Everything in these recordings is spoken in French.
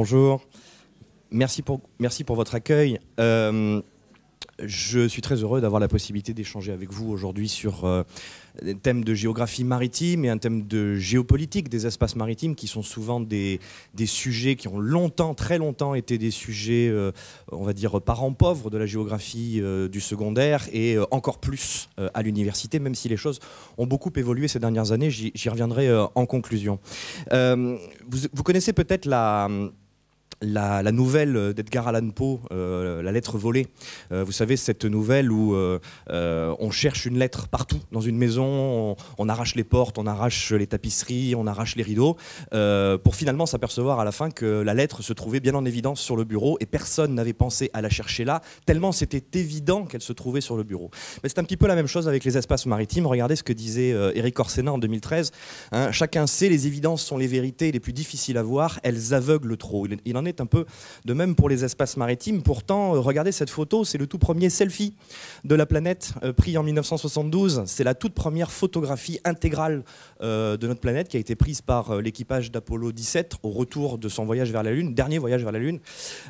Bonjour. Merci pour, merci pour votre accueil. Euh, je suis très heureux d'avoir la possibilité d'échanger avec vous aujourd'hui sur le euh, un thème de géographie maritime et un thème de géopolitique des espaces maritimes qui sont souvent des, sujets qui ont longtemps, très longtemps été des sujets, euh, on va dire, parents pauvres de la géographie du secondaire et encore plus à l'université, même si les choses ont beaucoup évolué ces dernières années. J'y reviendrai en conclusion. Vous, vous, connaissez peut-être la la, nouvelle d'Edgar Allan Poe, euh, La lettre volée. Euh, vous savez, cette nouvelle où euh, on cherche une lettre partout, dans une maison, on, arrache les portes, on arrache les tapisseries, on arrache les rideaux, pour finalement s'apercevoir à la fin que la lettre se trouvait bien en évidence sur le bureau et personne n'avait pensé à la chercher là, tellement c'était évident qu'elle se trouvait sur le bureau. Mais c'est un petit peu la même chose avec les espaces maritimes. Regardez ce que disait Eric Orsena en 2013. Hein. Chacun sait, les évidences sont les vérités les plus difficiles à voir, elles aveuglent trop. il en est est un peu de même pour les espaces maritimes. Pourtant, euh, regardez cette photo, c'est le tout premier selfie de la planète euh, pris en 1972. C'est la toute première photographie intégrale euh, de notre planète qui a été prise par l'équipage d'Apollo 17 au retour de son voyage vers la Lune, dernier voyage vers la Lune.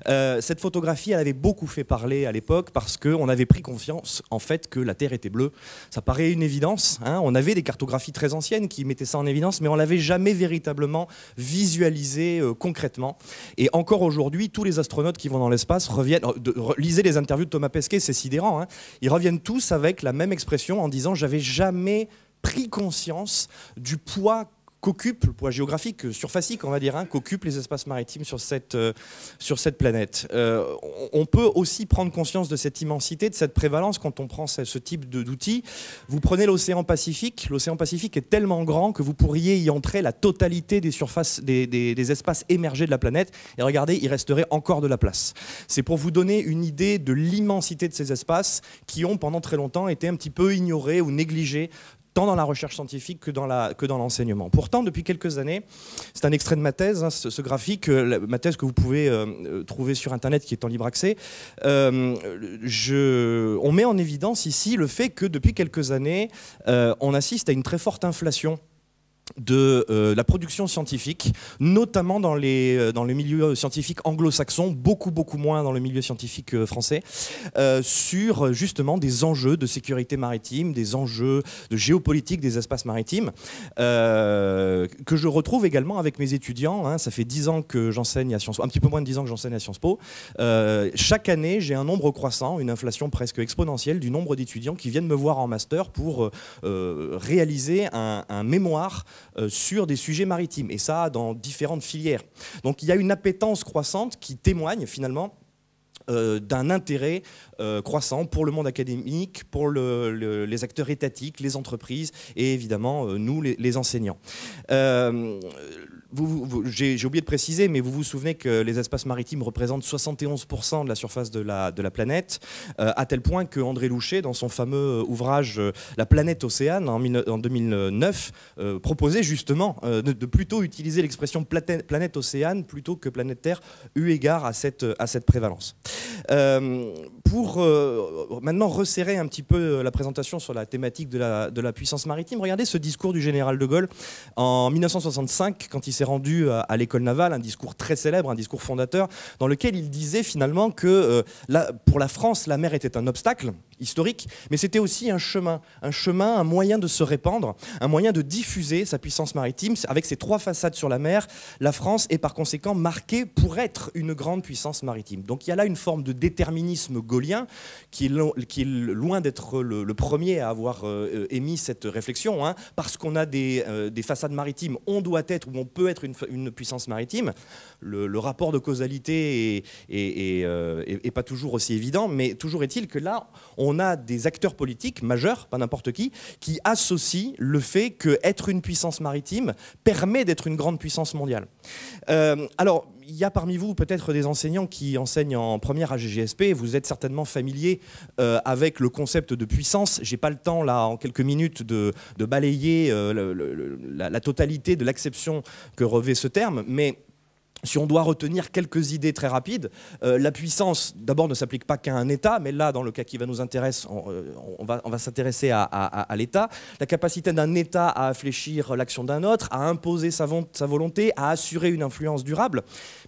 cette photographie, elle avait beaucoup fait parler à l'époque parce qu'on avait pris confiance en fait que la Terre était bleue. Ça paraît une évidence. Hein. on avait des cartographies très anciennes qui mettaient ça en évidence, mais on l'avait jamais véritablement visualisé concrètement. Et encore encore aujourd'hui, tous les astronautes qui vont dans l'espace reviennent. Euh, lisez les interviews de Thomas Pesquet, c'est sidérant. Hein. ils reviennent tous avec la même expression en disant J'avais jamais pris conscience du poids qu'occupe le poids géographique, euh, surfacique on va dire, hein, qu'occupent les espaces maritimes sur cette, euh, sur cette planète. Euh, on peut aussi prendre conscience de cette immensité, de cette prévalence quand on prend ce, type d'outils. Vous prenez l'océan Pacifique, l'océan Pacifique est tellement grand que vous pourriez y entrer la totalité des surfaces, des, des espaces émergés de la planète, et regardez, il resterait encore de la place. C'est pour vous donner une idée de l'immensité de ces espaces qui ont pendant très longtemps été un petit peu ignorés ou négligés tant dans la recherche scientifique que dans, l'enseignement. Pourtant, depuis quelques années, c'est un extrait de ma thèse, hein, ce, graphique, euh, ma thèse que vous pouvez euh, euh, trouver sur Internet qui est en libre accès, on met en évidence ici le fait que depuis quelques années, on assiste à une très forte inflation de euh, la production scientifique, notamment dans les, euh, dans le milieux scientifiques anglo saxon beaucoup beaucoup moins dans le milieu scientifique euh, français, sur justement des enjeux de sécurité maritime, des enjeux de géopolitique des espaces maritimes, que je retrouve également avec mes étudiants. Hein. ça fait 10 ans que j'enseigne à Sciences Po, un petit peu moins de 10 ans que j'enseigne à Sciences Po. chaque année, j'ai un nombre croissant, une inflation presque exponentielle du nombre d'étudiants qui viennent me voir en master pour réaliser un, un mémoire euh, sur des sujets maritimes, et ça dans différentes filières. Donc il y a une appétence croissante qui témoigne finalement euh, d'un intérêt euh, croissant pour le monde académique, pour les acteurs étatiques, les entreprises et évidemment nous, les, enseignants j'ai oublié de préciser, mais vous vous souvenez que les espaces maritimes représentent 71% de la surface de la, de la planète, euh, à tel point que André Louchet, dans son fameux euh, ouvrage euh, La planète océane en, 2009, proposait justement de, plutôt utiliser l'expression planète océane plutôt que planète Terre, eu égard à cette, à cette prévalence. pour maintenant resserrer un petit peu la présentation sur la thématique de la, de la puissance maritime, regardez ce discours du général de Gaulle en 1965 quand il s'est rendu euh, à, l'école navale, un discours très célèbre, un discours fondateur, dans lequel il disait finalement que euh, pour la France, la mer était un obstacle historique, mais c'était aussi un chemin, un chemin, un moyen de se répandre, un moyen de diffuser sa puissance maritime. Avec ses trois façades sur la mer, la France est par conséquent marquée pour être une grande puissance maritime. Donc il y a là une forme de déterminisme gaulien qui est, loin d'être le, premier à avoir euh, émis cette réflexion, hein. parce qu'on a euh, des, façades maritimes, on doit être ou on peut être une, puissance maritime. Le, rapport de causalité euh, est, pas toujours aussi évident, mais toujours est-il que là, on on a des acteurs politiques majeurs, pas n'importe qui, qui associent le fait qu'être une puissance maritime permet d'être une grande puissance mondiale. Euh, alors, il y a parmi vous peut-être des enseignants qui enseignent en première à GGSP. Vous êtes certainement familier euh, avec le concept de puissance. J'ai pas le temps là en quelques minutes de, balayer euh, la, la, totalité de l'acception que revêt ce terme, mais si on doit retenir quelques idées très rapides, euh, la puissance, d'abord, ne s'applique pas qu'à un État, mais là, dans le cas qui va nous intéresser, on, euh, va, s'intéresser à, l'État. La capacité d'un État à infléchir l'action d'un autre, à imposer sa, sa volonté, à assurer une influence durable.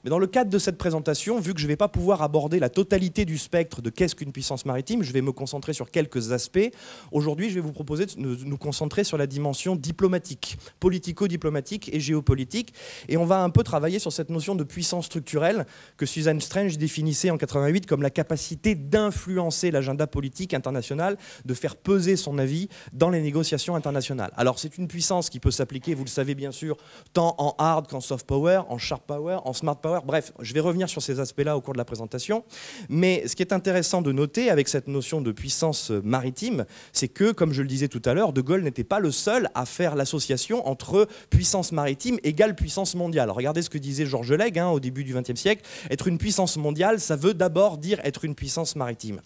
Mais dans le cadre de cette présentation, vu que je ne vais pas pouvoir aborder la totalité du spectre de qu'est-ce qu'une puissance maritime, je vais me concentrer sur quelques aspects. Aujourd'hui, je vais vous proposer de nous concentrer sur la dimension diplomatique, politico-diplomatique et géopolitique. Et on va un peu travailler sur cette notion de puissance structurelle que Suzanne Strange définissait en 88 comme la capacité d'influencer l'agenda politique international, de faire peser son avis dans les négociations internationales. Alors c'est une puissance qui peut s'appliquer, vous le savez bien sûr, tant en hard qu'en soft power, en sharp power, en smart power Bref, je vais revenir sur ces aspects-là au cours de la présentation. Mais ce qui est intéressant de noter avec cette notion de puissance euh, maritime, c'est que, comme je le disais tout à l'heure, De Gaulle n'était pas le seul à faire l'association entre puissance maritime égale puissance mondiale. regardez ce que disait Georges Legge hein, au début du XXe siècle. Être une puissance mondiale, ça veut d'abord dire être une puissance maritime.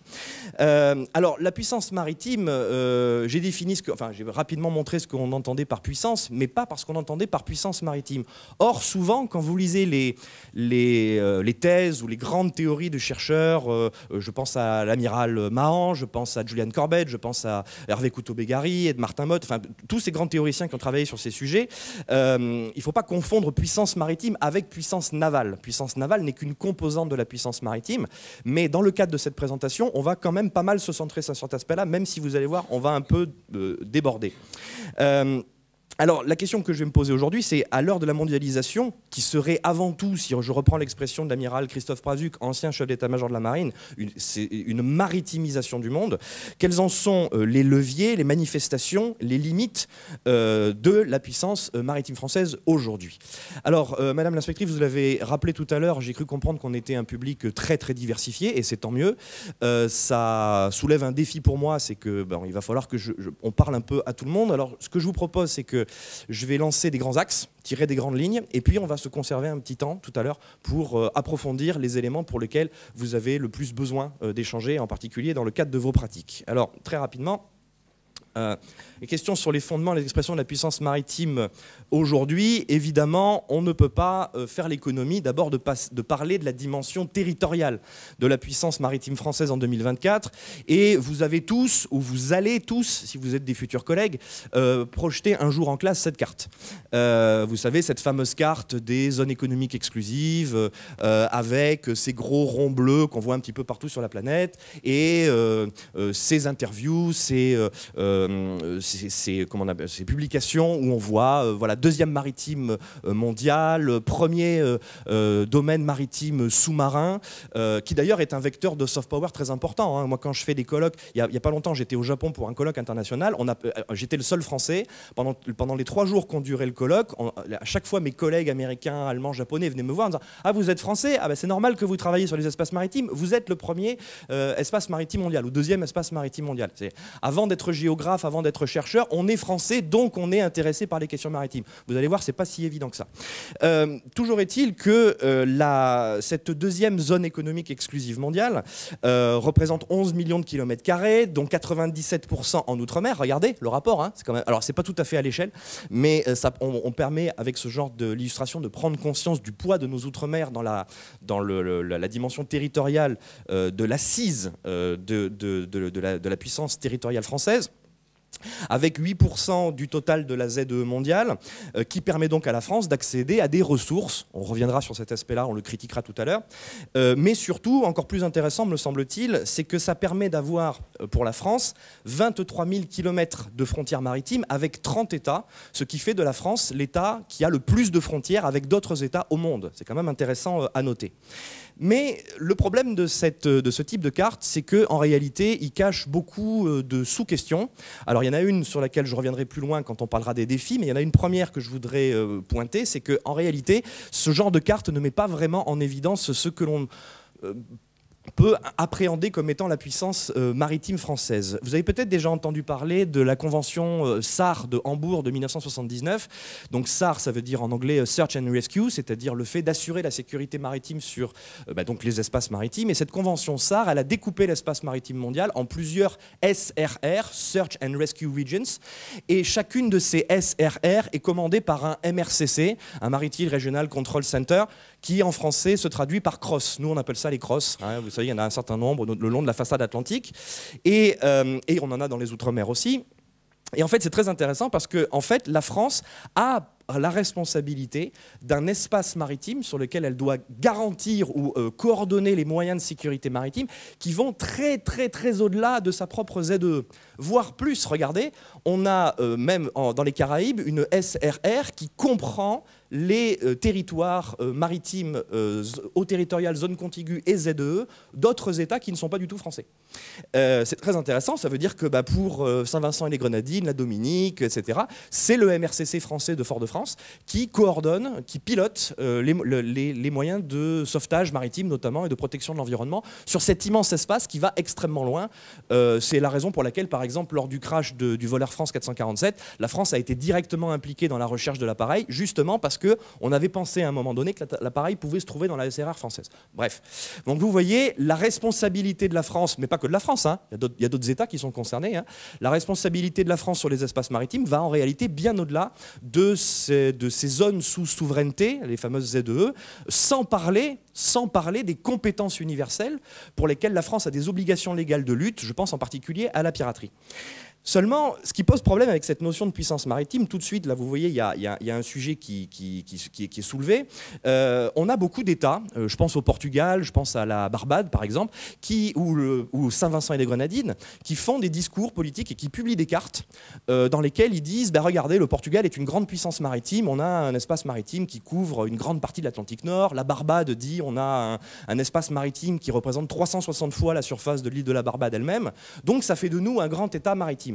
Euh, alors, la puissance maritime, euh, j'ai défini que, enfin, j'ai rapidement montré ce qu'on entendait par puissance, mais pas parce qu'on entendait par puissance maritime. Or, souvent, quand vous lisez les, les, euh, les, thèses ou les grandes théories de chercheurs. Euh, euh, je pense à l'amiral Mahan, je pense à Julian Corbett, je pense à Hervé Couteau-Bégari, et Martin Mott, enfin tous ces grands théoriciens qui ont travaillé sur ces sujets. il ne faut pas confondre puissance maritime avec puissance navale. Puissance navale n'est qu'une composante de la puissance maritime, mais dans le cadre de cette présentation, on va quand même pas mal se centrer sur cet aspect-là, même si vous allez voir, on va un peu déborder alors, la question que je vais me poser aujourd'hui, c'est à l'heure de la mondialisation, qui serait avant tout, si je reprends l'expression de l'amiral Christophe Prazuc, ancien chef d'état-major de la marine, c'est une maritimisation du monde, quels en sont euh, les leviers, les manifestations, les limites euh, de la puissance euh, maritime française aujourd'hui Alors, Madame l'inspectrice, vous l'avez rappelé tout à l'heure, j'ai cru comprendre qu'on était un public très très diversifié, et c'est tant mieux. ça soulève un défi pour moi, c'est que ben, il va falloir que on parle un peu à tout le monde. Alors, ce que je vous propose, c'est que je vais lancer des grands axes, tirer des grandes lignes, et puis on va se conserver un petit temps tout à l'heure pour euh, approfondir les éléments pour lesquels vous avez le plus besoin euh, d'échanger, en particulier dans le cadre de vos pratiques. Alors, très rapidement, euh, les questions sur les fondements, les expressions de la puissance maritime aujourd'hui. Évidemment, on ne peut pas euh, faire l'économie d'abord de, de, parler de la dimension territoriale de la puissance maritime française en 2024. Et vous avez tous, ou vous allez tous, si vous êtes des futurs collègues, euh, projeter un jour en classe cette carte. vous savez, cette fameuse carte des zones économiques exclusives, avec ces gros ronds bleus qu'on voit un petit peu partout sur la planète, et ces interviews, ces... Euh, ces, on ces, publications où on voit euh, voilà, deuxième maritime euh, mondial, premier domaine maritime sous-marin, qui d'ailleurs est un vecteur de soft power très important. Hein. Moi, quand je fais des colloques, il n'y a, pas longtemps, j'étais au Japon pour un colloque international. J'étais le seul Français. Pendant, pendant les trois jours qu'on durait le colloque, à chaque fois, mes collègues américains, allemands, japonais venaient me voir en disant Ah, vous êtes français Ah, ben c'est normal que vous travaillez sur les espaces maritimes. Vous êtes le premier espace maritime mondial ou deuxième espace maritime mondial. Avant d'être géographe, avant d'être chercheur, on est français, donc on est intéressé par les questions maritimes. Vous allez voir, c'est pas si évident que ça. Euh, toujours est-il que euh, cette deuxième zone économique exclusive mondiale euh, représente 11 millions de kilomètres carrés, dont 97% en outre-mer. Regardez le rapport, hein, c'est quand Alors c'est pas tout à fait à l'échelle, mais on, permet avec ce genre de l'illustration de prendre conscience du poids de nos outre-mer dans la dimension territoriale de l'assise de, de, la puissance territoriale française avec 8% du total de la ZE mondiale, euh, qui permet donc à la France d'accéder à des ressources. On reviendra sur cet aspect-là, on le critiquera tout à l'heure. Euh, mais surtout, encore plus intéressant, me semble-t-il, c'est que ça permet d'avoir, euh, pour la France, 23 000 km de frontières maritimes avec 30 États, ce qui fait de la France l'État qui a le plus de frontières avec d'autres États au monde. C'est quand même intéressant à noter. Mais le problème de, cette, de ce type de carte, c'est qu'en réalité, il cache beaucoup euh, de sous-questions. Alors il y en a une sur laquelle je reviendrai plus loin quand on parlera des défis, mais il y en a une première que je voudrais euh, pointer, c'est qu'en réalité, ce genre de carte ne met pas vraiment en évidence ce que l'on euh, peut appréhender comme étant la puissance euh, maritime française. Vous avez peut-être déjà entendu parler de la convention euh, SAR de Hambourg de 1979. Donc SAR, ça veut dire en anglais euh, Search and Rescue, c'est-à-dire le fait d'assurer la sécurité maritime sur bah, donc les espaces maritimes. Et cette convention SAR, elle a découpé l'espace maritime mondial en plusieurs SRR, Search and Rescue Regions. Et chacune de ces SRR est commandée par un MRCC, un Maritime Regional Control Center, qui en français se traduit par cross Nous, on appelle ça les crosses. Ah, vous savez, il y en a un certain nombre le long de la façade atlantique. Euh, et, on en a dans les Outre-mer aussi. Et en fait, c'est très intéressant parce que en fait, la France a la responsabilité d'un espace maritime sur lequel elle doit garantir ou euh, coordonner les moyens de sécurité maritime qui vont très très très au-delà de sa propre ZE, e. voire plus. Regardez, on a euh, même dans les Caraïbes une SRR qui comprend les euh, territoires euh, maritimes euh, au territoriales, zone contiguë et ZEE e, d'autres États qui ne sont pas du tout français. c'est très intéressant, ça veut dire que bah, pour Saint-Vincent et les Grenadines, la Dominique, etc., c'est le MRCC français de Fort-de-France qui coordonne, qui pilote les, moyens de sauvetage maritime notamment et de protection de l'environnement sur cet immense espace qui va extrêmement loin. c'est la raison pour laquelle, par exemple, lors du crash du voleur France 447, la France a été directement impliquée dans la recherche de l'appareil, justement parce parce qu'on avait pensé à un moment donné que l'appareil pouvait se trouver dans la SRR française. Bref. Donc vous voyez, la responsabilité de la France, mais pas que de la France, hein, il y a d'autres États qui sont concernés, hein, la responsabilité de la France sur les espaces maritimes va en réalité bien au-delà de ces, zones sous souveraineté, les fameuses ZEE, e, sans parler, sans parler des compétences universelles pour lesquelles la France a des obligations légales de lutte, je pense en particulier à la piraterie. Seulement, ce qui pose problème avec cette notion de puissance maritime, tout de suite, là vous voyez, il y a, un sujet qui, est soulevé. Euh, on a beaucoup d'États, euh, je pense au Portugal, je pense à la Barbade par exemple, ou, Saint-Vincent et les Grenadines, qui font des discours politiques et qui publient des cartes euh, dans lesquelles ils disent bah, regardez, le Portugal est une grande puissance maritime, on a un espace maritime qui couvre une grande partie de l'Atlantique Nord. La Barbade dit on a un espace maritime qui représente 360 fois la surface de l'île de la Barbade elle-même. Donc ça fait de nous un grand État maritime.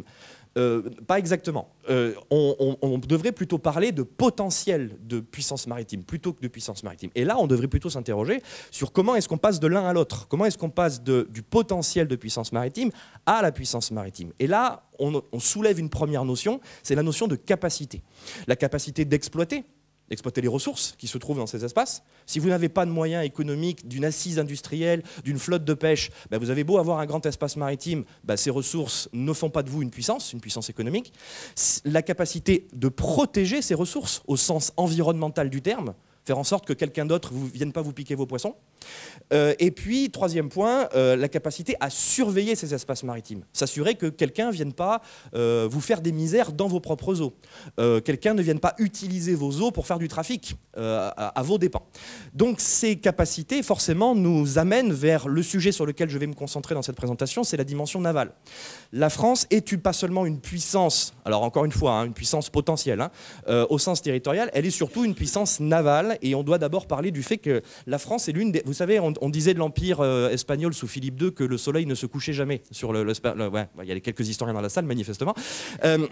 Euh, pas exactement. Euh, on, devrait plutôt parler de potentiel de puissance maritime plutôt que de puissance maritime. Et là, on devrait plutôt s'interroger sur comment est-ce qu'on passe de l'un à l'autre. Comment est-ce qu'on passe du potentiel de puissance maritime à la puissance maritime. Et là, on soulève une première notion, c'est la notion de capacité. La capacité d'exploiter exploiter les ressources qui se trouvent dans ces espaces. Si vous n'avez pas de moyens économiques, d'une assise industrielle, d'une flotte de pêche, ben, vous avez beau avoir un grand espace maritime, ben, ces ressources ne font pas de vous une puissance, une puissance économique. La capacité de protéger ces ressources au sens environnemental du terme, faire en sorte que quelqu'un d'autre ne vienne pas vous piquer vos poissons. Euh, et puis, troisième point, euh, la capacité à surveiller ces espaces maritimes, s'assurer que quelqu'un ne vienne pas euh, vous faire des misères dans vos propres eaux, quelqu'un ne vienne pas utiliser vos eaux pour faire du trafic à, vos dépens. Donc ces capacités, forcément, nous amènent vers le sujet sur lequel je vais me concentrer dans cette présentation, c'est la dimension navale. La France est pas seulement une puissance, alors encore une fois, hein, une puissance potentielle hein, au sens territorial, elle est surtout une puissance navale et on doit d'abord parler du fait que la France est l'une des. Vous savez, on, disait de l'Empire euh, espagnol sous Philippe II que le soleil ne se couchait jamais. Sur le, il y a quelques historiens dans la salle, manifestement. Euh,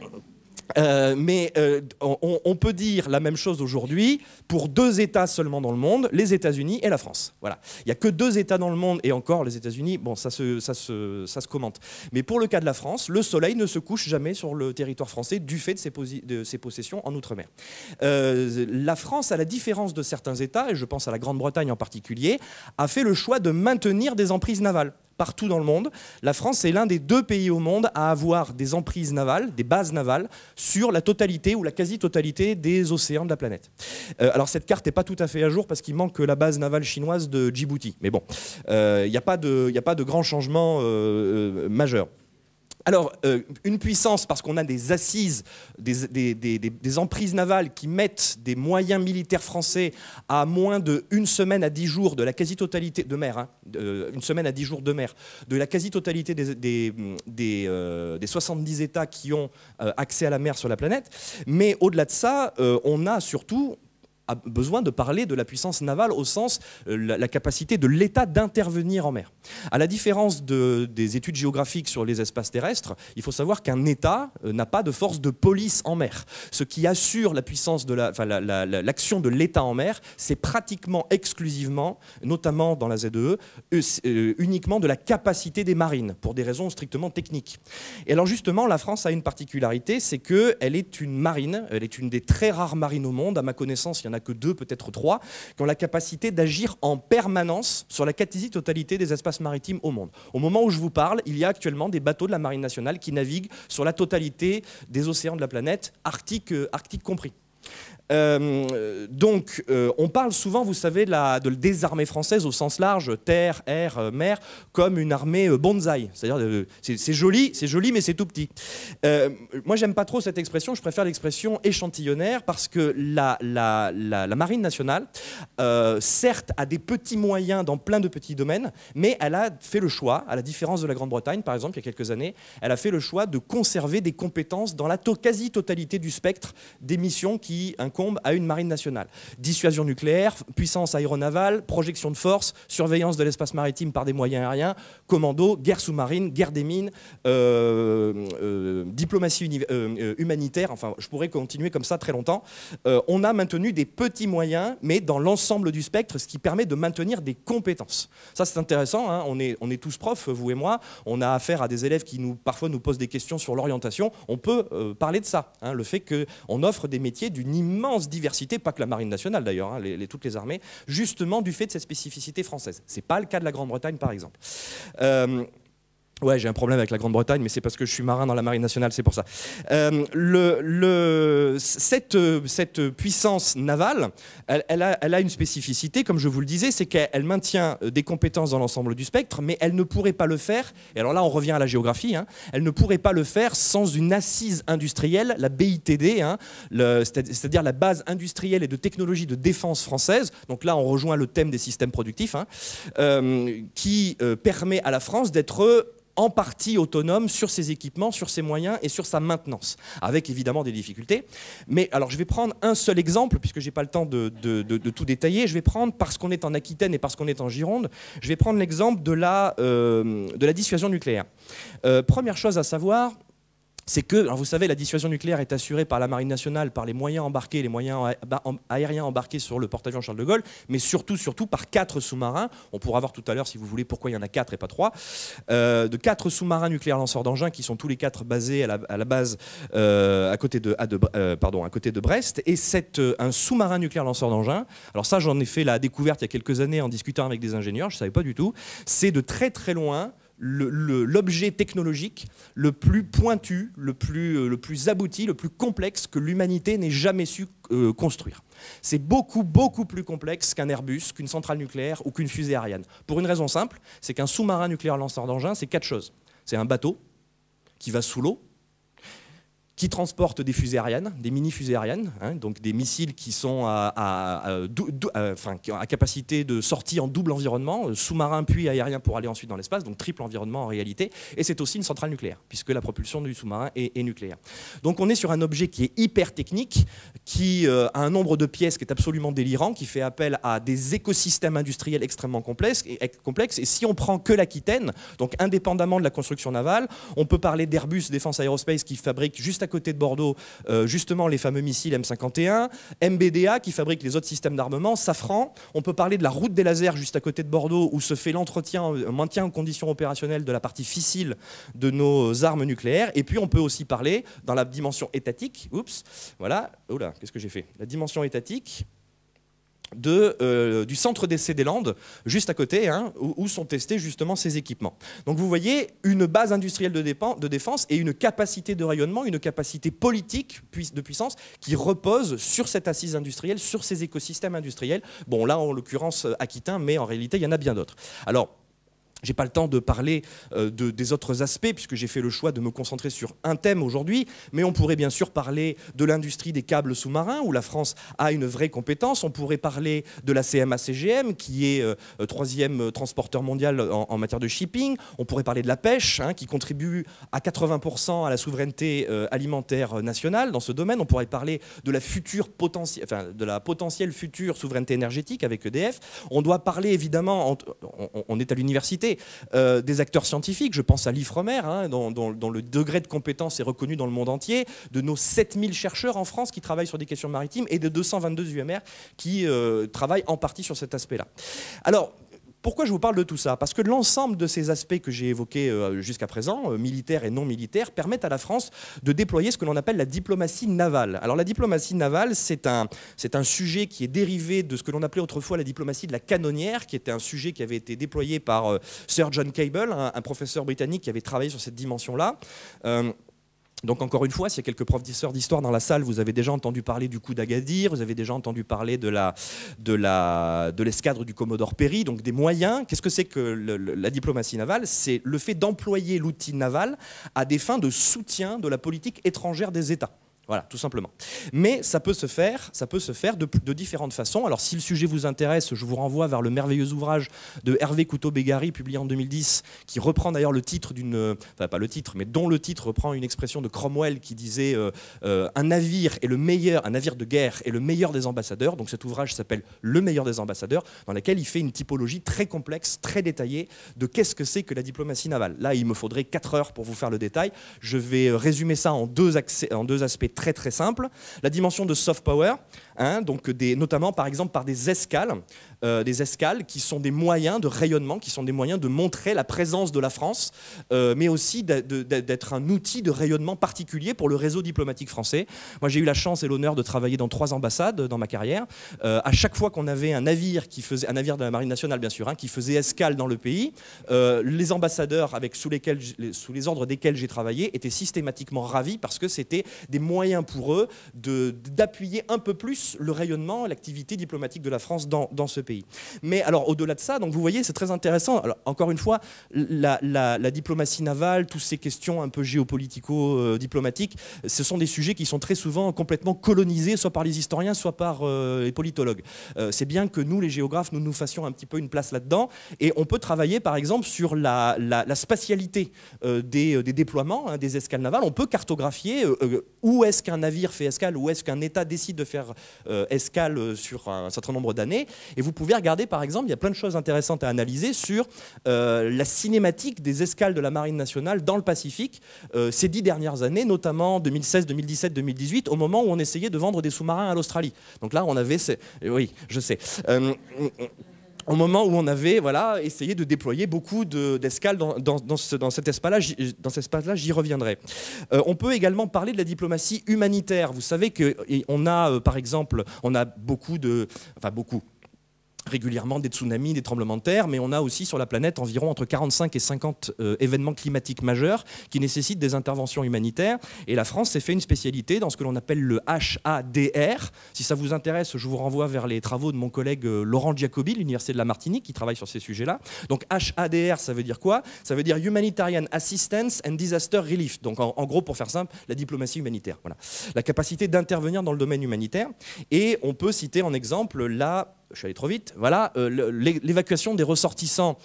euh, mais euh, on, peut dire la même chose aujourd'hui pour deux États seulement dans le monde, les États-Unis et la France. Voilà. Il n'y a que deux États dans le monde, et encore les États-Unis, bon, ça se, commente. Mais pour le cas de la France, le soleil ne se couche jamais sur le territoire français du fait de ses, possessions en Outre-mer. Euh, la France, à la différence de certains États, et je pense à la Grande-Bretagne en particulier, a fait le choix de maintenir des emprises navales partout dans le monde. La France est l'un des deux pays au monde à avoir des emprises navales, des bases navales, sur la totalité ou la quasi-totalité des océans de la planète. Euh, alors cette carte n'est pas tout à fait à jour parce qu'il manque la base navale chinoise de Djibouti. Mais bon, euh, il n'y a, a, pas de grand changement euh, majeur. Alors, euh, une puissance, parce qu'on a des assises, des, emprises navales qui mettent des moyens militaires français à moins de semaine à dix jours de la quasi-totalité de mer, hein, euh, une semaine à dix jours de mer, de la quasi-totalité des, 70 euh, États qui ont accès à la mer sur la planète. Mais au-delà de ça, on a surtout a besoin de parler de la puissance navale au sens euh, la, capacité de l'État d'intervenir en mer. À la différence de, des études géographiques sur les espaces terrestres, il faut savoir qu'un État euh, n'a pas de force de police en mer. Ce qui assure la puissance de l'action la, l'action de l'État en mer, c'est pratiquement exclusivement, notamment dans la ZEE, e, euh, uniquement de la capacité des marines pour des raisons strictement techniques. Et alors justement, la France a une particularité, c'est qu'elle est une marine, elle est une des très rares marines au monde. À ma connaissance, il y en a a que deux, peut-être trois, qui ont la capacité d'agir en permanence sur la quasi-totalité des espaces maritimes au monde. Au moment où je vous parle, il y a actuellement des bateaux de la Marine nationale qui naviguent sur la totalité des océans de la planète, Arctique, euh, Arctique compris. Euh, donc, euh, on parle souvent, vous savez, la, de, des armées françaises au sens large, terre, air, euh, mer, comme une armée bonsaï. C'est-à-dire, c'est joli, c'est joli, mais c'est tout petit. moi, j'aime pas trop cette expression. Je préfère l'expression échantillonnaire parce que la, la, marine nationale, certes, a des petits moyens dans plein de petits domaines, mais elle a fait le choix, à la différence de la Grande-Bretagne, par exemple, il y a quelques années, elle a fait le choix de conserver des compétences dans la quasi-totalité du spectre des missions qui Combe à une marine nationale. Dissuasion nucléaire, puissance aéronavale, projection de force, surveillance de l'espace maritime par des moyens aériens, commando, guerre sous-marine, guerre des mines, euh, euh, diplomatie euh, humanitaire, enfin je pourrais continuer comme ça très longtemps. on a maintenu des petits moyens, mais dans l'ensemble du spectre, ce qui permet de maintenir des compétences. Ça c'est intéressant, hein. on, est, on est tous profs, vous et moi, on a affaire à des élèves qui nous, parfois nous posent des questions sur l'orientation, on peut parler de ça, hein. le fait qu'on offre des métiers d'une immense diversité, pas que la marine nationale d'ailleurs, hein, les, toutes les armées, justement du fait de cette spécificité française. Ce n'est pas le cas de la Grande-Bretagne, par exemple. Euh, Ouais, j'ai un problème avec la Grande-Bretagne, mais c'est parce que je suis marin dans la Marine nationale, c'est pour ça. Euh, le, cette, puissance navale, elle, a, une spécificité, comme je vous le disais, c'est qu'elle maintient euh, des compétences dans l'ensemble du spectre, mais elle ne pourrait pas le faire, et alors là on revient à la géographie, hein, elle ne pourrait pas le faire sans une assise industrielle, la BITD, hein, c'est-à-dire la base industrielle et de technologie de défense française, donc là on rejoint le thème des systèmes productifs, hein, euh, qui permet à la France d'être en partie autonome sur ses équipements, sur ses moyens et sur sa maintenance, avec évidemment des difficultés. Mais alors je vais prendre un seul exemple, puisque je n'ai pas le temps de, tout détailler, je vais prendre, parce qu'on est en Aquitaine et parce qu'on est en Gironde, je vais prendre l'exemple de, la, euh, dissuasion nucléaire. Euh, première chose à savoir, c'est que, vous savez, la dissuasion nucléaire est assurée par la Marine nationale, par les moyens embarqués, les moyens bah, aériens embarqués sur le porte-avions Charles de Gaulle, mais surtout, surtout par quatre sous-marins. On pourra voir tout à l'heure, si vous voulez, pourquoi il y en a quatre et pas trois. Euh, de quatre sous-marins nucléaires lanceurs d'engins qui sont tous les quatre basés à la, base euh, à, côté de, euh, pardon, à côté de Brest. Et c'est un sous-marin nucléaire lanceur d'engins. Alors ça, j'en ai fait la découverte il y a quelques années en discutant avec des ingénieurs, je ne savais pas du tout. C'est de très très loin l'objet technologique le plus pointu, euh, le plus, abouti, le plus complexe que l'humanité n'ait jamais su euh, construire. C'est beaucoup, beaucoup plus complexe qu'un Airbus, qu'une centrale nucléaire ou qu'une fusée Ariane. Pour une raison simple, c'est qu'un sous-marin nucléaire lanceur d'engin, c'est quatre choses. C'est un bateau qui va sous l'eau, qui transportent des fusées aériennes, des mini-fusées aériennes, hein, donc des missiles qui sont à, euh, capacité de sortie en double environnement, euh, sous-marin puis aérien pour aller ensuite dans l'espace, donc triple environnement en réalité. Et c'est aussi une centrale nucléaire, puisque la propulsion du sous-marin est, nucléaire. Donc on est sur un objet qui est hyper technique, qui euh, a un nombre de pièces qui est absolument délirant, qui fait appel à des écosystèmes industriels extrêmement complexes. Et, complexes, et si on prend que l'Aquitaine, donc indépendamment de la construction navale, on peut parler d'Airbus Défense Aerospace qui fabrique juste à côté de Bordeaux, euh, justement les fameux missiles M51, MBDA qui fabrique les autres systèmes d'armement, Safran. On peut parler de la route des lasers juste à côté de Bordeaux où se fait l'entretien, le euh, maintien en conditions opérationnelles de la partie fissile de nos armes nucléaires. Et puis on peut aussi parler dans la dimension étatique. Oups, voilà. Oula, qu'est-ce que j'ai fait La dimension étatique. Euh, du centre d'essai des Landes, juste à côté, hein, où, sont testés justement ces équipements. Donc vous voyez une base industrielle de, défense et une capacité de rayonnement, une capacité politique de puissance qui repose sur cette assise industrielle, sur ces écosystèmes industriels. Bon là en l'occurrence euh, Aquitain, mais en réalité il y en a bien d'autres. Alors j'ai pas le temps de parler euh, de, des autres aspects puisque j'ai fait le choix de me concentrer sur un thème aujourd'hui, mais on pourrait bien sûr parler de l'industrie des câbles sous-marins où la France a une vraie compétence. On pourrait parler de la CMA-CGM qui est euh, troisième transporteur mondial en, matière de shipping. On pourrait parler de la pêche hein, qui contribue à 80% à la souveraineté euh, alimentaire nationale dans ce domaine. On pourrait parler de la future potentielle, enfin, de la potentielle future souveraineté énergétique avec EDF. On doit parler évidemment, on est à l'université euh, des acteurs scientifiques, je pense à l'IFREMER, hein, dont, le degré de compétence est reconnu dans le monde entier, de nos 7000 chercheurs en France qui travaillent sur des questions maritimes et de 222 UMR qui euh, travaillent en partie sur cet aspect-là. Alors, pourquoi je vous parle de tout ça Parce que l'ensemble de ces aspects que j'ai évoqués euh, jusqu'à présent, euh, militaires et non militaires, permettent à la France de déployer ce que l'on appelle la diplomatie navale. Alors la diplomatie navale, c'est un, c'est un sujet qui est dérivé de ce que l'on appelait autrefois la diplomatie de la canonnière, qui était un sujet qui avait été déployé par euh, Sir John Cable, un, professeur britannique qui avait travaillé sur cette dimension-là. Donc encore une fois, s'il y a quelques professeurs d'histoire dans la salle, vous avez déjà entendu parler du coup d'Agadir, vous avez déjà entendu parler de la la de l'escadre du Commodore Perry, donc des moyens. Qu'est-ce que c'est que la diplomatie navale C'est le fait d'employer l'outil naval à des fins de soutien de la politique étrangère des États. Voilà, tout simplement. Mais ça peut se faire, ça peut se faire de, différentes façons. Alors, si le sujet vous intéresse, je vous renvoie vers le merveilleux ouvrage de Hervé Couteau-Bégari, publié en 2010, qui reprend d'ailleurs le titre d'une, enfin pas le titre, mais dont le titre reprend une expression de Cromwell qui disait euh, euh, un navire est le meilleur, un navire de guerre est le meilleur des ambassadeurs. Donc, cet ouvrage s'appelle Le meilleur des ambassadeurs, dans lequel il fait une typologie très complexe, très détaillée de qu'est-ce que c'est que la diplomatie navale. Là, il me faudrait 4 heures pour vous faire le détail. Je vais résumer ça en deux, en deux aspects très très simple. La dimension de soft power, hein, donc des, notamment par exemple par des escales, euh, des escales qui sont des moyens de rayonnement, qui sont des moyens de montrer la présence de la France, euh, mais aussi d'être un outil de rayonnement particulier pour le réseau diplomatique français. Moi j'ai eu la chance et l'honneur de travailler dans trois ambassades dans ma carrière. Euh, à chaque fois qu'on avait un navire qui faisait un navire de la marine nationale bien sûr, hein, qui faisait escale dans le pays, les ambassadeurs avec sous, lesquels, sous les ordres desquels j'ai travaillé étaient systématiquement ravis parce que c'était des moyens pour eux d'appuyer un peu plus le rayonnement, l'activité diplomatique de la France dans, dans ce pays. Mais alors au-delà de ça, donc vous voyez, c'est très intéressant. encore une fois, la, la, diplomatie navale, toutes ces questions un peu géopolitico-diplomatiques, ce sont des sujets qui sont très souvent complètement colonisés, soit par les historiens, soit par euh, les politologues. Euh, c'est bien que nous, les géographes, nous nous fassions un petit peu une place là-dedans. Et on peut travailler, par exemple, sur la, la, spatialité euh, des, des, déploiements, hein, des escales navales. On peut cartographier où est est-ce qu'un navire fait escale, ou est-ce qu'un État décide de faire euh, escale euh, sur un, certain nombre d'années. Et vous pouvez regarder, par exemple, il y a plein de choses intéressantes à analyser sur euh, la cinématique des escales de la Marine nationale dans le Pacifique ces dix dernières années, notamment 2016, 2017, 2018, au moment où on essayait de vendre des sous-marins à l'Australie. Donc là, on avait... Ces... Oui, je sais au moment où on avait voilà, essayé de déployer beaucoup d'escales dans, dans, dans, là dans cet espace-là. J'y reviendrai. Euh, on peut également parler de la diplomatie humanitaire. Vous savez qu'on a, euh, par exemple, on a beaucoup de... Enfin, beaucoup régulièrement des tsunamis, des tremblements de terre, mais on a aussi sur la planète environ entre 45 et 50 euh, événements climatiques majeurs qui nécessitent des interventions humanitaires. Et la France s'est fait une spécialité dans ce que l'on appelle le HADR. Si ça vous intéresse, je vous renvoie vers les travaux de mon collègue euh, Laurent Giacobi, l'Université de la Martinique, qui travaille sur ces sujets-là. Donc HADR, ça veut dire quoi Ça veut dire Humanitarian Assistance and Disaster Relief. Donc en, gros, pour faire simple, la diplomatie humanitaire. Voilà. La capacité d'intervenir dans le domaine humanitaire. Et on peut citer en exemple la je suis allé trop vite, voilà, euh, l'évacuation des ressortissants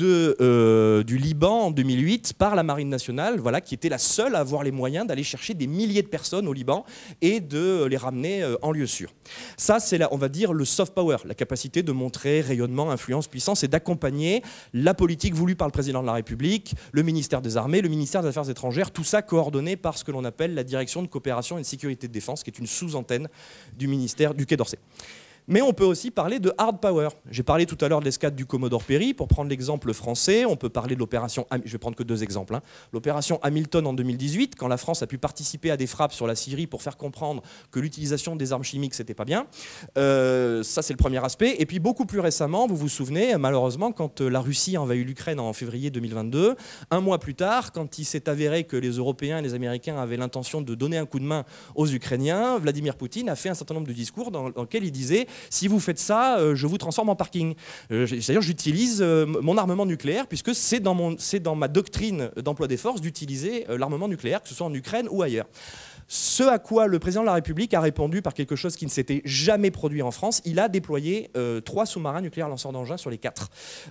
euh, du Liban en 2008 par la Marine nationale, voilà, qui était la seule à avoir les moyens d'aller chercher des milliers de personnes au Liban et de les ramener euh, en lieu sûr. Ça, c'est, on va dire, le soft power, la capacité de montrer rayonnement, influence, puissance et d'accompagner la politique voulue par le président de la République, le ministère des Armées, le ministère des Affaires étrangères, tout ça coordonné par ce que l'on appelle la direction de coopération et de sécurité de défense, qui est une sous-antenne du ministère du Quai d'Orsay. Mais on peut aussi parler de hard power. J'ai parlé tout à l'heure de l'escadre du Commodore Perry. Pour prendre l'exemple français, on peut parler de l'opération. Je vais prendre que deux exemples. Hein. L'opération Hamilton en 2018, quand la France a pu participer à des frappes sur la Syrie pour faire comprendre que l'utilisation des armes chimiques, c'était pas bien. Euh, ça, c'est le premier aspect. Et puis beaucoup plus récemment, vous vous souvenez, malheureusement, quand euh, la Russie a envahi l'Ukraine en février 2022, un mois plus tard, quand il s'est avéré que les Européens et les Américains avaient l'intention de donner un coup de main aux Ukrainiens, Vladimir Poutine a fait un certain nombre de discours dans lesquels il disait si vous faites ça, euh, je vous transforme en parking. Euh, c'est-à-dire, j'utilise euh, mon armement nucléaire, puisque c'est dans ma doctrine d'emploi des forces d'utiliser l'armement nucléaire, que ce soit en Ukraine ou ailleurs. Ce à quoi le président de la République a répondu par quelque chose qui ne s'était jamais produit en France. Il a déployé euh, trois sous-marins nucléaires lanceurs d'engins sur les quatre.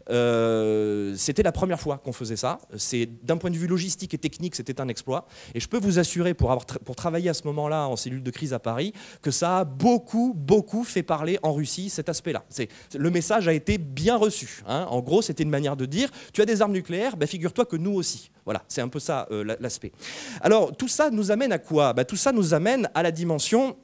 Euh, c'était la première fois qu'on faisait ça. C'est d'un point de vue logistique et technique, c'était un exploit. Et je peux vous assurer, pour, avoir pour travailler à ce moment-là en cellule de crise à Paris, que ça a beaucoup, beaucoup fait parler en Russie cet aspect-là. Le message a été bien reçu. Hein. En gros, c'était une manière de dire tu as des armes nucléaires, bah, figure-toi que nous aussi. Voilà, c'est un peu ça euh, l'aspect. Alors tout ça nous amène à quoi bah, bah, tout ça nous amène à la dimension,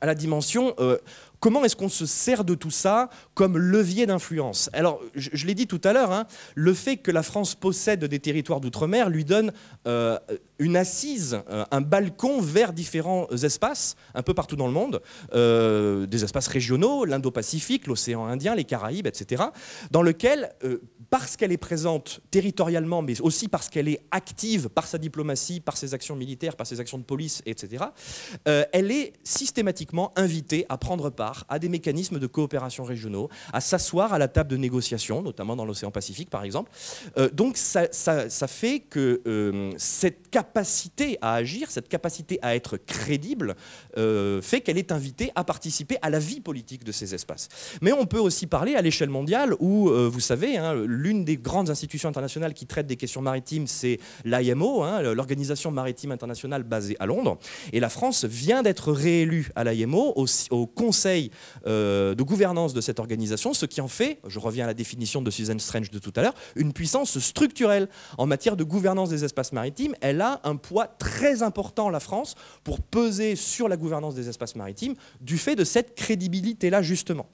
à la dimension euh, comment est-ce qu'on se sert de tout ça comme levier d'influence Alors, je, l'ai dit tout à l'heure, hein, le fait que la France possède des territoires d'outre-mer lui donne euh, une assise, euh, un balcon vers différents euh, espaces, un peu partout dans le monde, euh, des espaces régionaux, l'Indo-Pacifique, l'océan Indien, les Caraïbes, etc., dans lequel, parce qu'elle est présente territorialement, mais aussi parce qu'elle est active par sa diplomatie, par ses actions militaires, par ses actions de police, etc., elle est systématiquement invitée à prendre part à des mécanismes de coopération régionaux, à s'asseoir à la table de négociation, notamment dans l'océan Pacifique, par exemple. donc ça, fait que cette capacité capacité à agir, cette capacité à être crédible, euh, fait qu'elle est invitée à participer à la vie politique de ces espaces. Mais on peut aussi parler à l'échelle mondiale où, euh, vous savez, hein, l'une des grandes institutions internationales qui traite des questions maritimes, c'est l'IMO, hein, l'Organisation maritime internationale basée à Londres. Et la France vient d'être réélue à l'IMO, au, conseil euh, de gouvernance de cette organisation, ce qui en fait, je reviens à la définition de Susan Strange de tout à l'heure, une puissance structurelle en matière de gouvernance des espaces maritimes. Elle a un poids très important, la France, pour peser sur la gouvernance des espaces maritimes, du fait de cette crédibilité-là, justement.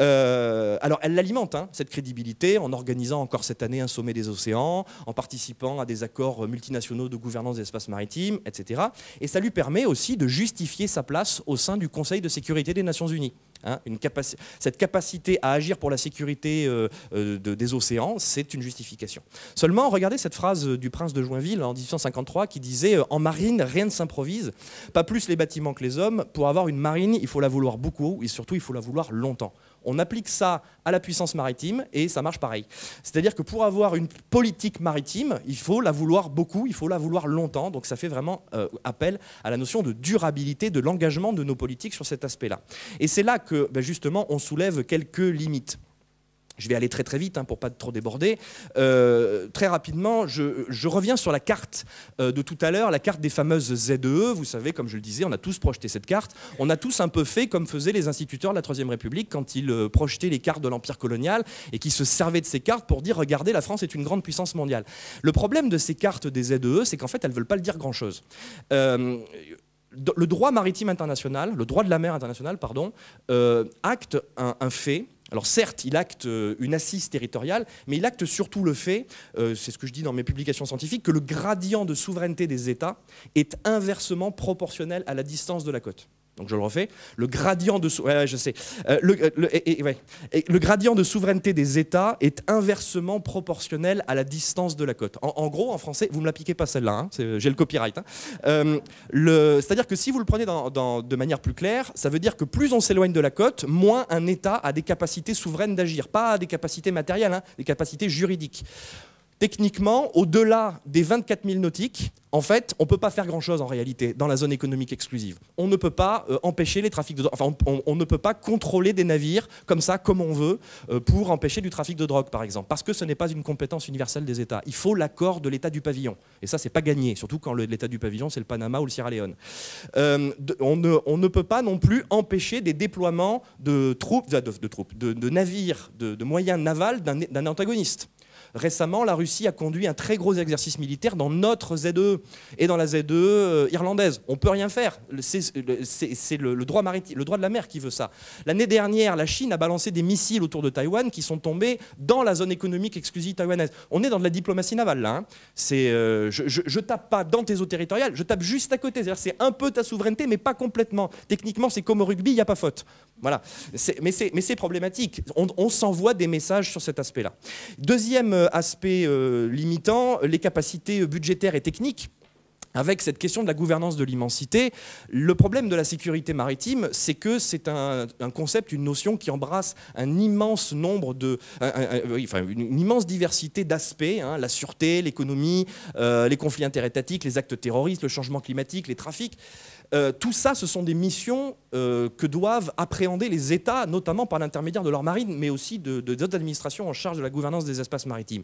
Euh, alors, elle l'alimente, hein, cette crédibilité, en organisant encore cette année un sommet des océans, en participant à des accords multinationaux de gouvernance des espaces maritimes, etc. Et ça lui permet aussi de justifier sa place au sein du Conseil de sécurité des Nations Unies. Hein, cette capacité à agir pour la sécurité euh, euh, des océans, c'est une justification. Seulement, regardez cette phrase du prince de Joinville en 1853 qui disait euh, En marine, rien ne s'improvise, pas plus les bâtiments que les hommes. Pour avoir une marine, il faut la vouloir beaucoup et surtout, il faut la vouloir longtemps on applique ça à la puissance maritime et ça marche pareil. C'est-à-dire que pour avoir une politique maritime, il faut la vouloir beaucoup, il faut la vouloir longtemps. Donc ça fait vraiment euh, appel à la notion de durabilité, de l'engagement de nos politiques sur cet aspect-là. Et c'est là que ben, justement on soulève quelques limites je vais aller très très vite hein, pour pas trop déborder. Euh, très rapidement, je, reviens sur la carte euh, de tout à l'heure, la carte des fameuses ZEE. E. Vous savez, comme je le disais, on a tous projeté cette carte. On a tous un peu fait comme faisaient les instituteurs de la Troisième République quand ils euh, projetaient les cartes de l'Empire colonial et qui se servaient de ces cartes pour dire regardez, la France est une grande puissance mondiale. Le problème de ces cartes des ZEE, e, c'est qu'en fait, elles ne veulent pas le dire grand-chose le droit maritime international, le droit de la mer internationale, pardon, acte un, fait alors certes, il acte euh, une assise territoriale, mais il acte surtout le fait, euh, c'est ce que je dis dans mes publications scientifiques, que le gradient de souveraineté des États est inversement proportionnel à la distance de la côte donc je le refais, le gradient de, souveraineté des États est inversement proportionnel à la distance de la côte. En, gros, en français, vous ne l'appliquez pas celle-là, hein. j'ai le copyright. Hein. Euh, c'est-à-dire que si vous le prenez de manière plus claire, ça veut dire que plus on s'éloigne de la côte, moins un État a des capacités souveraines d'agir. Pas des capacités matérielles, hein, des capacités juridiques techniquement, au-delà des 24 000 nautiques, en fait, on ne peut pas faire grand-chose en réalité dans la zone économique exclusive. On ne peut pas euh, empêcher les trafics de drogue, enfin, on, ne peut pas contrôler des navires comme ça, comme on veut, euh, pour empêcher du trafic de drogue, par exemple, parce que ce n'est pas une compétence universelle des États. Il faut l'accord de l'État du pavillon. Et ça, n'est pas gagné, surtout quand l'État du pavillon, c'est le Panama ou le Sierra Leone. Euh, on, ne, peut pas non plus empêcher des déploiements de troupes, de, de navires, de moyens navals d'un antagoniste récemment, la Russie a conduit un très gros exercice militaire dans notre ZE et dans la ZE euh, irlandaise. On peut rien faire. C'est le, droit maritime, le droit de la mer qui veut ça. L'année dernière, la Chine a balancé des missiles autour de Taïwan qui sont tombés dans la zone économique exclusive taïwanaise. On est dans de la diplomatie navale là. Hein. Euh, je, ne tape pas dans tes eaux territoriales, je tape juste à côté. C'est un peu ta souveraineté, mais pas complètement. Techniquement, c'est comme au rugby, il n'y a pas faute. Voilà. Mais c'est problématique. On, on s'envoie des messages sur cet aspect-là. Deuxième euh, euh, aspect euh, limitant, les capacités budgétaires et techniques avec cette question de la gouvernance de l'immensité. Le problème de la sécurité maritime, c'est que c'est un, concept, une notion qui embrasse un immense nombre de, une, immense diversité d'aspects hein, la sûreté, l'économie, euh, les conflits interétatiques, les actes terroristes, le changement climatique, les trafics. Euh, tout ça, ce sont des missions euh, que doivent appréhender les États, notamment par l'intermédiaire de leur marine, mais aussi de d'autres administrations en charge de la gouvernance des espaces maritimes.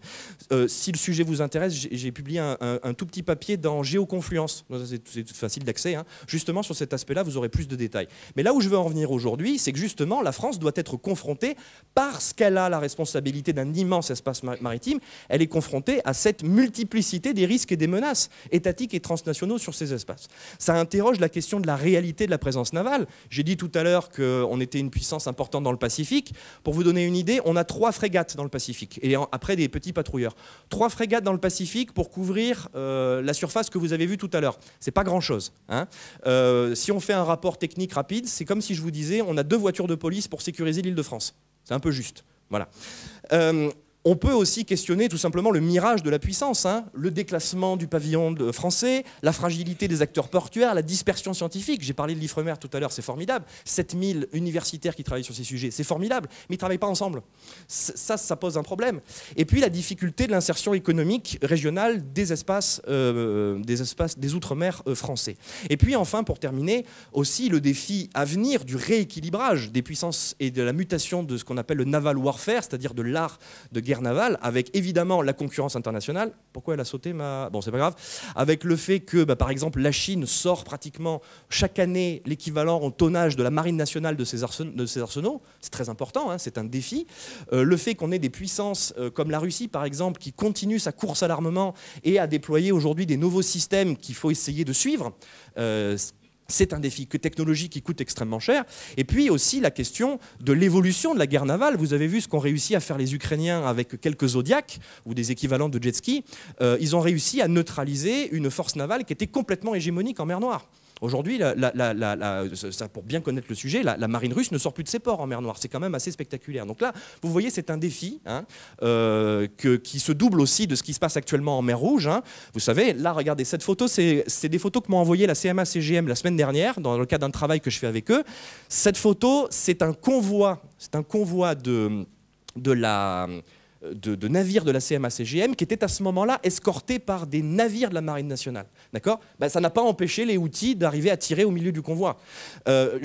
Euh, si le sujet vous intéresse, j'ai publié un, tout petit papier dans Géoconfluence, c'est facile d'accès, hein. justement sur cet aspect-là, vous aurez plus de détails. Mais là où je veux en venir aujourd'hui, c'est que justement, la France doit être confrontée, parce qu'elle a la responsabilité d'un immense espace maritime, elle est confrontée à cette multiplicité des risques et des menaces étatiques et transnationaux sur ces espaces. Ça interroge la question de la réalité de la présence navale. J'ai dit tout à l'heure qu'on était une puissance importante dans le Pacifique. Pour vous donner une idée, on a trois frégates dans le Pacifique, et après des petits patrouilleurs. Trois frégates dans le Pacifique pour couvrir euh, la surface que vous avez vue tout à l'heure. C'est pas grand-chose. Hein. Euh, si on fait un rapport technique rapide, c'est comme si je vous disais, on a deux voitures de police pour sécuriser l'île de France. C'est un peu juste. Voilà. Euh, on peut aussi questionner tout simplement le mirage de la puissance, hein. le déclassement du pavillon français, la fragilité des acteurs portuaires, la dispersion scientifique. J'ai parlé de l'IFREMER tout à l'heure, c'est formidable. 7000 universitaires qui travaillent sur ces sujets, c'est formidable, mais ils ne travaillent pas ensemble. Ça, ça pose un problème. Et puis la difficulté de l'insertion économique régionale des espaces, euh, des espaces des outre-mer euh, français. Et puis enfin, pour terminer, aussi le défi à venir du rééquilibrage des puissances et de la mutation de ce qu'on appelle le naval warfare, c'est-à-dire de l'art de guerre navale, avec évidemment la concurrence internationale. Pourquoi elle a sauté ma... Bon, c'est pas grave. Avec le fait que, bah, par exemple, la Chine sort pratiquement chaque année l'équivalent en tonnage de la marine nationale de ses, arsenaux. arsenaux. C'est très important, hein, c'est un défi. Euh, le fait qu'on ait des puissances euh, comme la Russie, par exemple, qui continue sa course à l'armement et à déployer aujourd'hui des nouveaux systèmes qu'il faut essayer de suivre. Euh, c'est un défi technologique qui coûte extrêmement cher. Et puis aussi la question de l'évolution de la guerre navale. Vous avez vu ce qu'ont réussi à faire les Ukrainiens avec quelques Zodiacs ou des équivalents de jet ski. Euh, ils ont réussi à neutraliser une force navale qui était complètement hégémonique en mer Noire. Aujourd'hui, pour bien connaître le sujet, la, marine russe ne sort plus de ses ports en mer Noire. C'est quand même assez spectaculaire. Donc là, vous voyez, c'est un défi hein, euh, qui se double aussi de ce qui se passe actuellement en mer Rouge. Hein. Vous savez, là, regardez, cette photo, c'est des photos que m'a envoyé la CMA-CGM la semaine dernière, dans le cadre d'un travail que je fais avec eux. Cette photo, c'est un convoi, c'est un convoi de la de, navires de la CMA-CGM qui étaient à ce moment-là escortés par des navires de la Marine nationale. D'accord ben, Ça n'a pas empêché les outils d'arriver à tirer au milieu du convoi. Euh,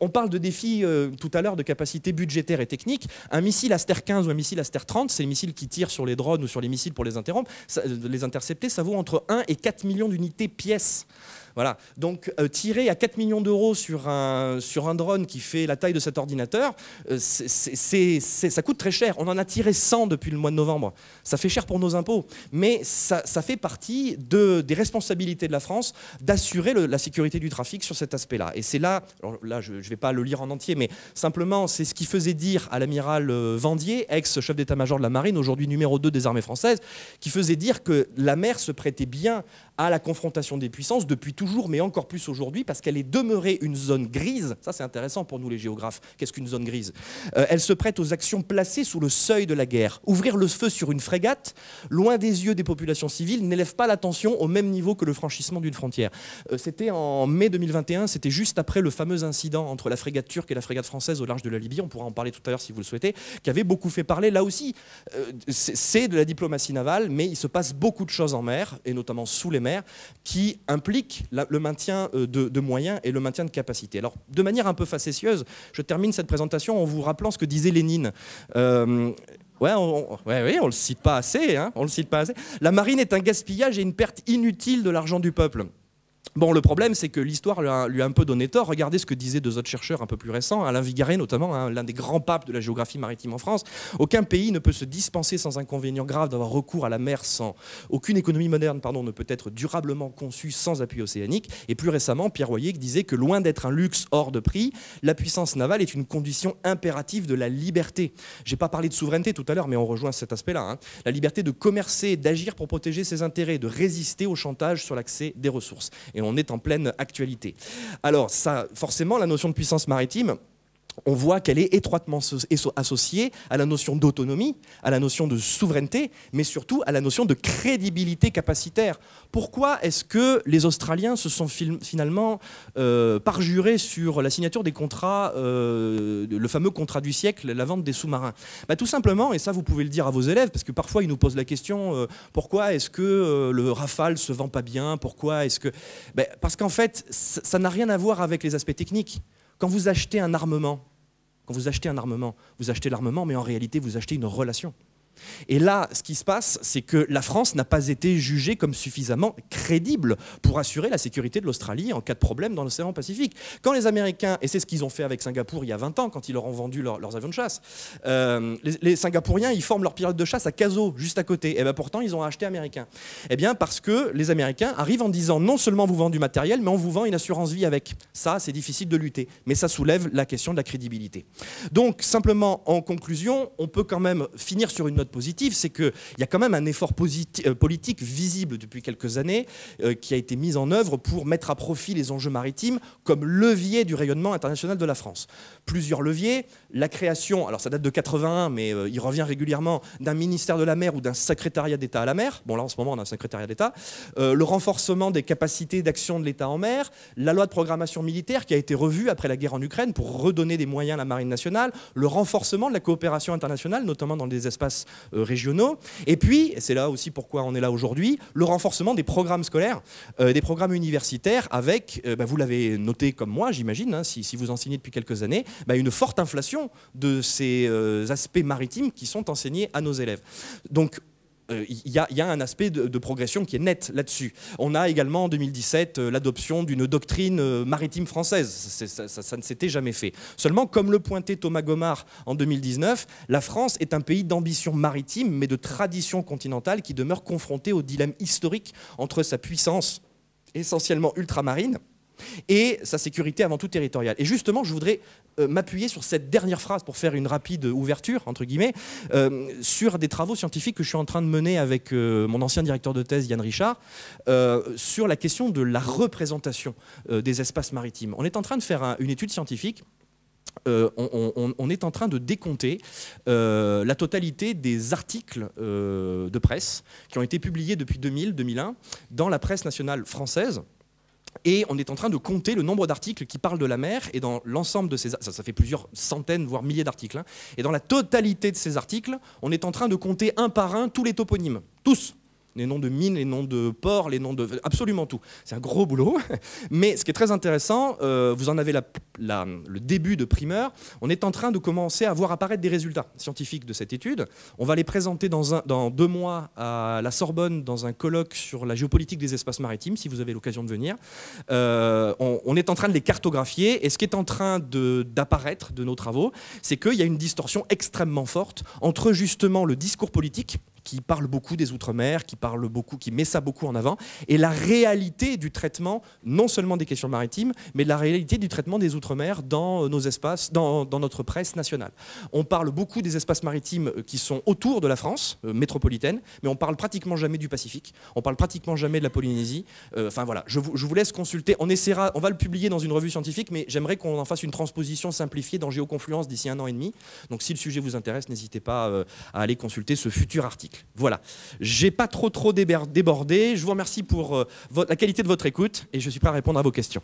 on parle de défis euh, tout à l'heure de capacité budgétaire et technique. Un missile Aster 15 ou un missile Aster 30, c'est les missiles qui tirent sur les drones ou sur les missiles pour les interrompre, euh, les intercepter, ça vaut entre 1 et 4 millions d'unités pièces. Voilà. Donc euh, tirer à 4 millions d'euros sur un, sur un drone qui fait la taille de cet ordinateur, euh, ça coûte très cher. On en a tiré 100 depuis le mois de novembre. Ça fait cher pour nos impôts. Mais ça, fait partie de, des responsabilités de la France d'assurer la sécurité du trafic sur cet aspect-là. Et c'est là, alors là je ne vais pas le lire en entier, mais simplement c'est ce qui faisait dire à l'amiral euh, Vendier, ex-chef d'état-major de la marine, aujourd'hui numéro 2 des armées françaises, qui faisait dire que la mer se prêtait bien à la confrontation des puissances depuis toujours, mais encore plus aujourd'hui, parce qu'elle est demeurée une zone grise. Ça, c'est intéressant pour nous, les géographes. Qu'est-ce qu'une zone grise euh, Elle se prête aux actions placées sous le seuil de la guerre. Ouvrir le feu sur une frégate, loin des yeux des populations civiles, n'élève pas l'attention au même niveau que le franchissement d'une frontière. Euh, c'était en mai 2021, c'était juste après le fameux incident entre la frégate turque et la frégate française au large de la Libye. On pourra en parler tout à l'heure si vous le souhaitez, qui avait beaucoup fait parler. Là aussi, euh, c'est de la diplomatie navale, mais il se passe beaucoup de choses en mer, et notamment sous les mers qui implique le maintien euh, de, moyens et le maintien de capacités. Alors, de manière un peu facétieuse, je termine cette présentation en vous rappelant ce que disait Lénine. Euh, on, le cite pas assez, hein, on le cite pas assez. La marine est un gaspillage et une perte inutile de l'argent du peuple. Bon, le problème, c'est que l'histoire lui, a un peu donné tort. Regardez ce que disaient deux autres chercheurs un peu plus récents, Alain Vigaret notamment, hein, l'un des grands papes de la géographie maritime en France. Aucun pays ne peut se dispenser sans inconvénient grave d'avoir recours à la mer sans. Aucune économie moderne pardon, ne peut être durablement conçue sans appui océanique. Et plus récemment, Pierre Royer disait que loin d'être un luxe hors de prix, la puissance navale est une condition impérative de la liberté. J'ai pas parlé de souveraineté tout à l'heure, mais on rejoint cet aspect-là. Hein. La liberté de commercer, d'agir pour protéger ses intérêts, de résister au chantage sur l'accès des ressources et on est en pleine actualité. Alors ça, forcément, la notion de puissance maritime, on voit qu'elle est étroitement associée à la notion d'autonomie, à la notion de souveraineté, mais surtout à la notion de crédibilité capacitaire. Pourquoi est-ce que les Australiens se sont finalement euh, parjurés sur la signature des contrats, euh, le fameux contrat du siècle, la vente des sous-marins bah, Tout simplement, et ça vous pouvez le dire à vos élèves, parce que parfois ils nous posent la question, euh, pourquoi est-ce que le Rafale se vend pas bien bah, parce qu'en fait, ça n'a rien à voir avec les aspects techniques. Quand vous achetez un armement, quand vous achetez un armement, vous achetez l'armement, mais en réalité, vous achetez une relation. Et là, ce qui se passe, c'est que la France n'a pas été jugée comme suffisamment crédible pour assurer la sécurité de l'Australie en cas de problème dans l'océan Pacifique. Quand les Américains, et c'est ce qu'ils ont fait avec Singapour il y a 20 ans, quand ils leur ont vendu leurs avions de chasse, euh, les, Singapouriens, ils forment leur pilote de chasse à Caso, juste à côté. Et eh bien pourtant, ils ont acheté américains. Eh bien parce que les Américains arrivent en disant non seulement vous vend du matériel, mais on vous vend une assurance vie avec. Ça, c'est difficile de lutter, mais ça soulève la question de la crédibilité. Donc simplement, en conclusion, on peut quand même finir sur une note positive, c'est qu'il y a quand même un effort euh, politique visible depuis quelques années euh, qui a été mis en œuvre pour mettre à profit les enjeux maritimes comme levier du rayonnement international de la France. Plusieurs leviers, la création, alors ça date de 81, mais euh, il revient régulièrement, d'un ministère de la mer ou d'un secrétariat d'État à la mer. Bon là en ce moment on a un secrétariat d'État. le renforcement des capacités d'action de l'État en mer, la loi de programmation militaire qui a été revue après la guerre en Ukraine pour redonner des moyens à la marine nationale, le renforcement de la coopération internationale, notamment dans des espaces euh, régionaux. Et puis, c'est là aussi pourquoi on est là aujourd'hui, le renforcement des programmes scolaires, euh, des programmes universitaires, avec, euh, bah, vous l'avez noté comme moi, j'imagine, hein, si, si, vous enseignez depuis quelques années, bah, une forte inflation de ces aspects maritimes qui sont enseignés à nos élèves. Donc, euh, il y a, un aspect de, progression qui est net là-dessus. On a également en 2017 euh, l'adoption d'une doctrine euh, maritime française. Ça, ça ne s'était jamais fait. Seulement, comme le pointait Thomas Gomard en 2019, la France est un pays d'ambition maritime, mais de tradition continentale qui demeure confronté au dilemme historique entre sa puissance essentiellement ultramarine et sa sécurité avant tout territoriale. Et justement, je voudrais euh, m'appuyer sur cette dernière phrase pour faire une rapide ouverture, entre guillemets, euh, sur des travaux scientifiques que je suis en train de mener avec euh, mon ancien directeur de thèse, Yann Richard, sur la question de la représentation des espaces maritimes. On est en train de faire une étude scientifique on, est en train de décompter la totalité des articles de presse qui ont été publiés depuis 2000-2001 dans la presse nationale française, et on est en train de compter le nombre d'articles qui parlent de la mer. Et dans l'ensemble de ces... Ça, ça fait plusieurs centaines, voire milliers d'articles. Hein. et dans la totalité de ces articles, on est en train de compter un par un tous les toponymes. Tous les noms de mines, les noms de ports, les noms de... absolument tout. C'est un gros boulot. Mais ce qui est très intéressant, euh, vous en avez le début de primeur, on est en train de commencer à voir apparaître des résultats scientifiques de cette étude. On va les présenter dans, un, dans deux mois à la Sorbonne, dans un colloque sur la géopolitique des espaces maritimes, si vous avez l'occasion de venir. Euh, on, est en train de les cartographier, et ce qui est en train d'apparaître de, de nos travaux, c'est qu'il y a une distorsion extrêmement forte entre justement le discours politique qui parle beaucoup des Outre-mer, qui parle beaucoup, qui met ça beaucoup en avant, et la réalité du traitement, non seulement des questions maritimes, mais de la réalité du traitement des Outre-mer dans nos espaces, dans, notre presse nationale. On parle beaucoup des espaces maritimes qui sont autour de la France euh, métropolitaine, mais on parle pratiquement jamais du Pacifique, on parle pratiquement jamais de la Polynésie. Euh, enfin voilà, je vous, je vous laisse consulter. On essaiera, on va le publier dans une revue scientifique, mais j'aimerais qu'on en fasse une transposition simplifiée dans Géoconfluence d'ici un an et demi. Donc si le sujet vous intéresse, n'hésitez pas euh, à aller consulter ce futur article. Voilà. J'ai pas trop trop débordé. Je vous remercie pour euh, la qualité de votre écoute et je suis prêt à répondre à vos questions.